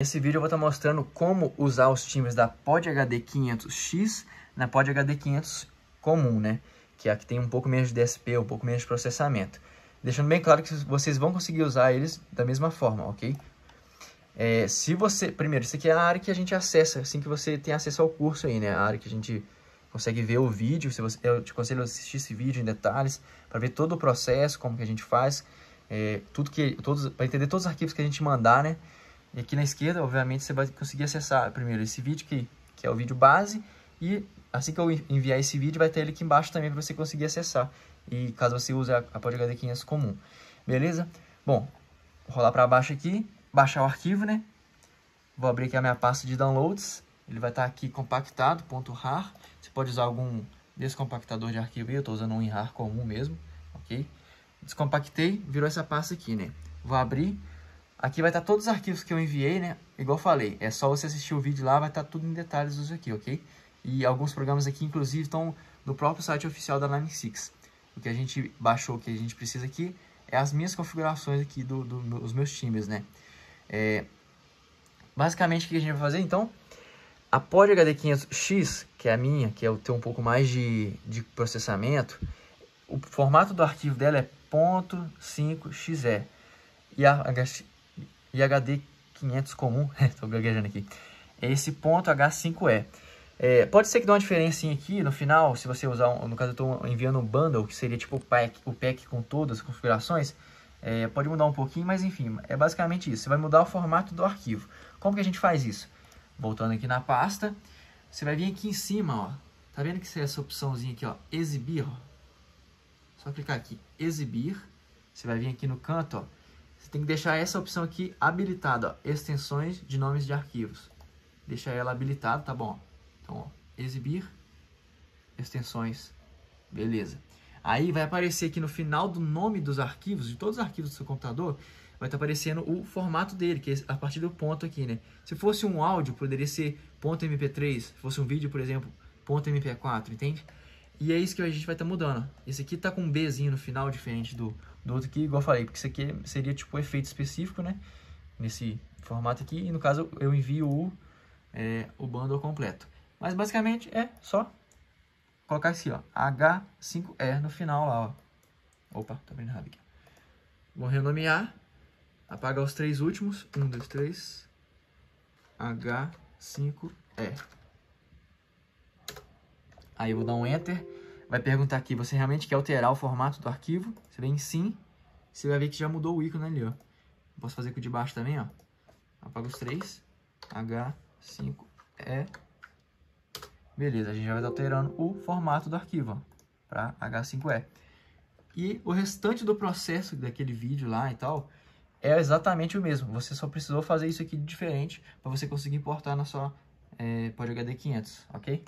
Nesse vídeo eu vou estar tá mostrando como usar os timbres da Pod HD 500X na Pod HD 500 comum, né? Que é a que tem um pouco menos de DSP, um pouco menos de processamento. Deixando bem claro que vocês vão conseguir usar eles da mesma forma, ok? É, se você... Primeiro, isso aqui é a área que a gente acessa, assim que você tem acesso ao curso aí, né? A área que a gente consegue ver o vídeo, se você, eu te aconselho a assistir esse vídeo em detalhes, para ver todo o processo, como que a gente faz, é, tudo que... Todos, para entender todos os arquivos que a gente mandar, né? E aqui na esquerda, obviamente, você vai conseguir acessar primeiro esse vídeo que que é o vídeo base, e assim que eu enviar esse vídeo, vai ter ele aqui embaixo também para você conseguir acessar, e caso você use a, a PodHD 500 comum, beleza? Bom, rolar para baixo aqui, baixar o arquivo, né? Vou abrir aqui a minha pasta de downloads, ele vai estar tá aqui compactado, ponto .rar, você pode usar algum descompactador de arquivo, eu estou usando um RAR comum mesmo, ok? Descompactei, virou essa pasta aqui, né? Vou abrir, Aqui vai estar tá todos os arquivos que eu enviei, né? Igual falei, é só você assistir o vídeo lá, vai estar tá tudo em detalhes hoje aqui, ok? E alguns programas aqui, inclusive, estão no próprio site oficial da Line 6. O que a gente baixou, o que a gente precisa aqui, é as minhas configurações aqui dos do, do, meus times, né? É, basicamente, o que a gente vai fazer, então? A Pod HD500X, que é a minha, que é o ter um pouco mais de, de processamento, o formato do arquivo dela é .5xe. E a e HD500 comum. Estou gaguejando aqui. É esse ponto H5E. É, é, pode ser que dê uma diferença aqui no final, se você usar, um, no caso eu estou enviando um bundle, que seria tipo o pack, o pack com todas as configurações, é, pode mudar um pouquinho, mas enfim, é basicamente isso. Você vai mudar o formato do arquivo. Como que a gente faz isso? Voltando aqui na pasta, você vai vir aqui em cima, ó. Tá vendo que tem essa opçãozinha aqui, ó, exibir, ó. Só clicar aqui, exibir. Você vai vir aqui no canto, ó, você tem que deixar essa opção aqui habilitada, ó, extensões de nomes de arquivos. Deixa ela habilitada, tá bom? Então, ó, exibir extensões, beleza. Aí vai aparecer aqui no final do nome dos arquivos, de todos os arquivos do seu computador, vai estar tá aparecendo o formato dele, que é a partir do ponto aqui, né? Se fosse um áudio, poderia ser ponto .mp3, se fosse um vídeo, por exemplo, ponto .mp4, entende? E é isso que a gente vai estar tá mudando. Esse aqui tá com um Bzinho no final, diferente do, do outro aqui, igual eu falei, porque isso aqui seria tipo um efeito específico, né? Nesse formato aqui, e no caso eu envio o, é, o bundle completo. Mas basicamente é só colocar assim, ó, H5E no final lá, ó. Opa, tô abrindo rápido aqui. Vou renomear, apagar os três últimos, um, dois, três, H5E. Aí eu vou dar um Enter. Vai perguntar aqui, você realmente quer alterar o formato do arquivo? Você vem em Sim. Você vai ver que já mudou o ícone ali, ó. Posso fazer com o de baixo também, ó. Apaga os três. H5E. É. Beleza, a gente já vai alterando o formato do arquivo, para H5E. E o restante do processo daquele vídeo lá e tal é exatamente o mesmo. Você só precisou fazer isso aqui diferente para você conseguir importar na sua é, PodHD 500, ok?